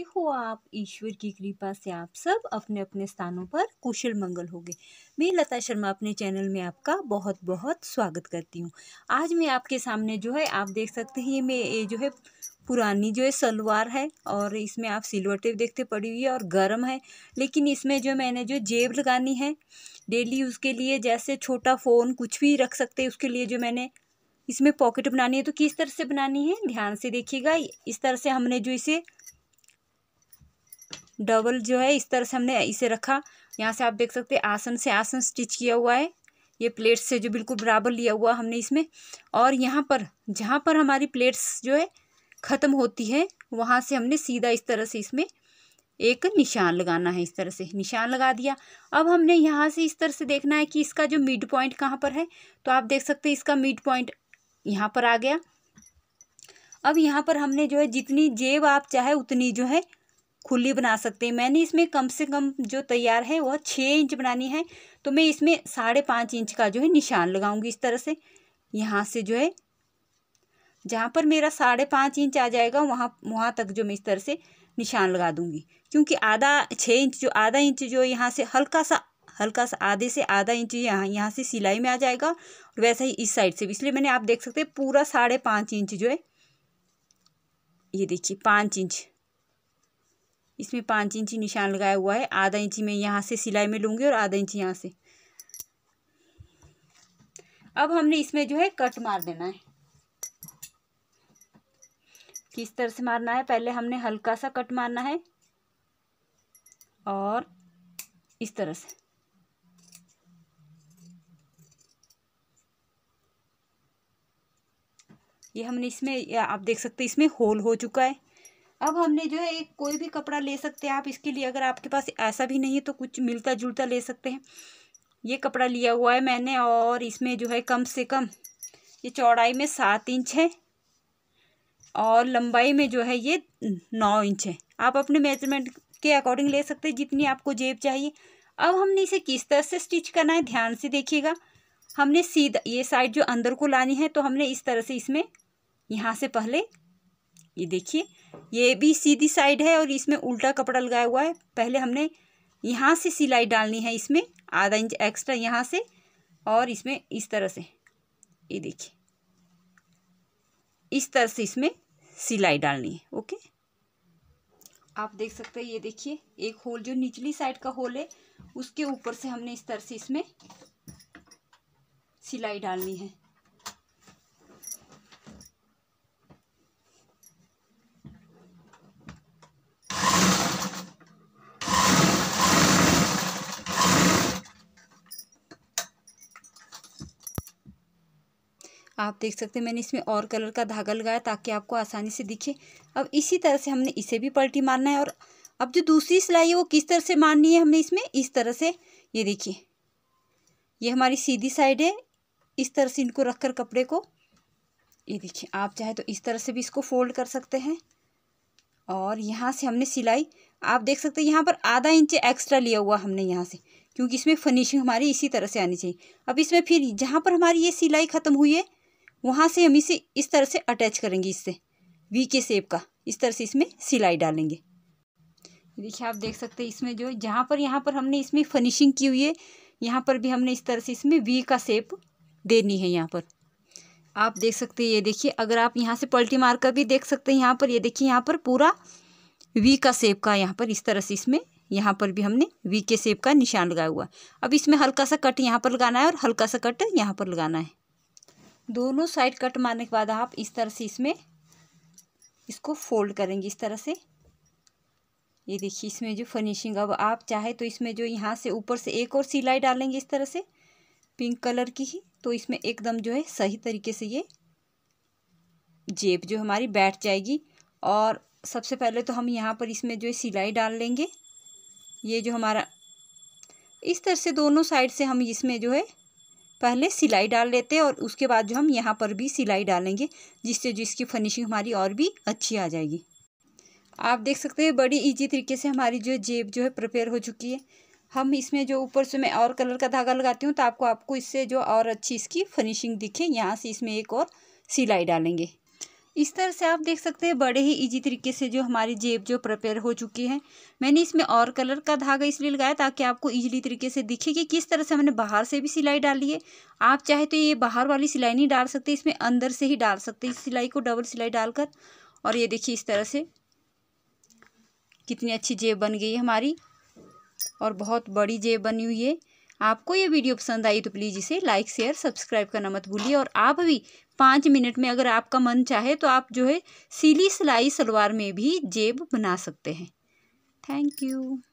हो आप ईश्वर की कृपा से आप सब अपने अपने स्थानों पर कुशल मंगल होंगे मैं लता शर्मा अपने चैनल में आपका बहुत बहुत स्वागत करती हूँ आज मैं आपके सामने जो है आप देख सकते हैं ये मैं ये जो है पुरानी जो है सलवार है और इसमें आप सिलवटे देखते पड़ी हुई है और गर्म है लेकिन इसमें जो मैंने जो जेब लगानी है डेली उसके लिए जैसे छोटा फ़ोन कुछ भी रख सकते उसके लिए जो मैंने इसमें पॉकेट बनानी है तो किस तरह से बनानी है ध्यान से देखिएगा इस तरह से हमने जो इसे डबल जो है इस तरह से हमने इसे रखा यहाँ से आप देख सकते हैं आसन से आसन स्टिच किया हुआ है ये प्लेट्स से जो बिल्कुल बराबर लिया हुआ हमने इसमें और यहाँ पर जहाँ पर हमारी प्लेट्स जो है ख़त्म होती है वहाँ से हमने सीधा इस तरह से इसमें एक निशान लगाना है इस तरह से निशान लगा दिया अब हमने यहाँ से इस तरह से देखना है कि इसका जो मिड पॉइंट कहाँ पर है तो आप देख सकते हैं इसका मिड पॉइंट यहाँ पर आ गया अब यहाँ पर हमने जो है जितनी जेब आप चाहे उतनी जो है खुली बना सकते हैं मैंने इसमें कम से कम जो तैयार है वह छः इंच बनानी है तो मैं इसमें साढ़े पाँच इंच का जो है निशान लगाऊंगी इस तरह से यहाँ से जो है जहाँ पर मेरा साढ़े पाँच इंच आ जाएगा वहाँ वहाँ तक जो मैं इस तरह से निशान लगा दूंगी क्योंकि आधा छः इंच जो आधा इंच जो यहाँ से हल्का सा हल्का सा आधे से आधा इंच यहाँ यहाँ से सिलाई में आ जाएगा और वैसा ही इस साइड से इसलिए मैंने आप देख सकते हैं पूरा साढ़े पाँच इंच जो है ये देखिए पाँच इंच इसमें पाँच इंची निशान लगाया हुआ है आधा इंची मैं यहाँ से सिलाई में लूँगी और आधा इंची यहाँ से अब हमने इसमें जो है कट मार देना है किस तरह से मारना है पहले हमने हल्का सा कट मारना है और इस तरह से ये हमने इसमें आप देख सकते हैं इसमें होल हो चुका है अब हमने जो है एक कोई भी कपड़ा ले सकते हैं आप इसके लिए अगर आपके पास ऐसा भी नहीं है तो कुछ मिलता जुलता ले सकते हैं ये कपड़ा लिया हुआ है मैंने और इसमें जो है कम से कम ये चौड़ाई में सात इंच है और लंबाई में जो है ये नौ इंच है आप अपने मेजरमेंट के अकॉर्डिंग ले सकते हैं जितनी आपको जेब चाहिए अब हमने इसे किस तरह से स्टिच करना है ध्यान से देखिएगा हमने सीधा ये साइड जो अंदर को लानी है तो हमने इस तरह से इसमें यहाँ से पहले ये देखिए ये भी सीधी साइड है और इसमें उल्टा कपड़ा लगाया हुआ है पहले हमने यहाँ से सिलाई डालनी है इसमें आधा इंच एक्स्ट्रा यहाँ से और इसमें इस तरह से ये देखिए इस तरह से इसमें सिलाई डालनी है ओके आप देख सकते हैं ये देखिए एक होल जो निचली साइड का होल है उसके ऊपर से हमने इस तरह से इसमें सिलाई डालनी है आप देख सकते हैं मैंने इसमें और कलर का धागा लगाया ताकि आपको आसानी से दिखे अब इसी तरह से हमने इसे भी पलटी मारना है और अब जो दूसरी सिलाई है वो किस तरह से मारनी है हमने इसमें इस तरह से ये देखिए ये हमारी सीधी साइड है इस तरह से इनको रख कर कपड़े को ये देखिए आप चाहे तो इस तरह से भी इसको फोल्ड कर सकते हैं और यहाँ से हमने सिलाई आप देख सकते हैं यहाँ पर आधा इंच एक्स्ट्रा लिया हुआ हमने यहाँ से क्योंकि इसमें फिनिशिंग हमारी इसी तरह से आनी चाहिए अब इसमें फिर जहाँ पर हमारी ये सिलाई ख़त्म हुई है वहाँ से हम इसे इस तरह से अटैच करेंगे इससे वी के सेप का इस तरह से इसमें सिलाई डालेंगे देखिए आप देख सकते हैं इसमें जो जहाँ पर यहाँ पर हमने इसमें फिनिशिंग की हुई है यहाँ पर भी हमने इस तरह से इसमें वी का सेप देनी है यहाँ पर आप देख सकते हैं ये देखिए अगर आप यहाँ से पल्टी मार कर भी देख सकते हैं यहाँ पर ये देखिए यहाँ पर पूरा वी का सेप का यहाँ पर इस तरह से इसमें यहाँ पर भी हमने वी के सेप का निशान लगाया हुआ अब इसमें हल्का सा कट यहाँ पर लगाना है और हल्का सा कट यहाँ पर लगाना है दोनों साइड कट मारने के बाद आप इस तरह से इसमें इसको फोल्ड करेंगे इस तरह से ये देखिए इसमें जो फिनिशिंग अब आप चाहे तो इसमें जो यहाँ से ऊपर से एक और सिलाई डालेंगे इस तरह से पिंक कलर की ही तो इसमें एकदम जो है सही तरीके से ये जेब जो हमारी बैठ जाएगी और सबसे पहले तो हम यहाँ पर इसमें जो है सिलाई डाल लेंगे ये जो हमारा इस तरह से दोनों साइड से हम इसमें जो है पहले सिलाई डाल लेते हैं और उसके बाद जो हम यहाँ पर भी सिलाई डालेंगे जिससे जो इसकी फर्निशिंग हमारी और भी अच्छी आ जाएगी आप देख सकते हैं बड़ी इजी तरीके से हमारी जो जेब जो है प्रिपेयर हो चुकी है हम इसमें जो ऊपर से मैं और कलर का धागा लगाती हूँ तो आपको आपको इससे जो और अच्छी इसकी फिनिशिंग दिखे यहाँ से इसमें एक और सिलाई डालेंगे इस तरह से आप देख सकते हैं बड़े ही इजी तरीके से जो हमारी जेब जो प्रिपेयर हो चुकी है मैंने इसमें और कलर का धागा इसलिए लगाया ताकि आपको इजीली तरीके से दिखे कि किस तरह से हमने बाहर से भी सिलाई डाली है आप चाहे तो ये बाहर वाली सिलाई नहीं डाल सकते इसमें अंदर से ही डाल सकते इस सिलाई को डबल सिलाई डालकर और ये देखिए इस तरह से कितनी अच्छी जेब बन गई हमारी और बहुत बड़ी जेब बनी हुई है आपको ये वीडियो पसंद आई तो प्लीज़ इसे लाइक शेयर सब्सक्राइब करना मत भूलिए और आप भी पाँच मिनट में अगर आपका मन चाहे तो आप जो है सीली सिलाई सलवार में भी जेब बना सकते हैं थैंक यू